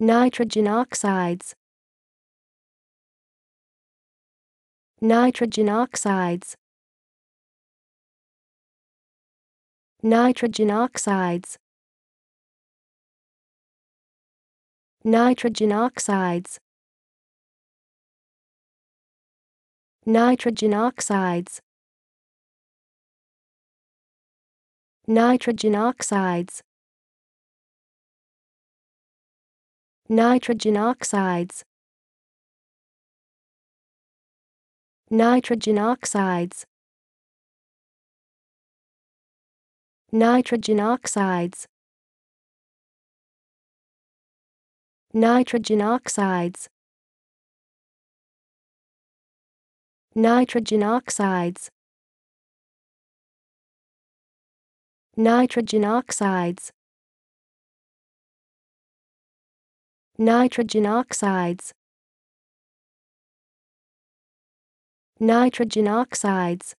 nitrogen oxides nitrogen oxides nitrogen oxides nitrogen oxides nitrogen oxides nitrogen oxides nitrogen oxides nitrogen oxides nitrogen oxides nitrogen oxides nitrogen oxides nitrogen oxides nitrogen oxides nitrogen oxides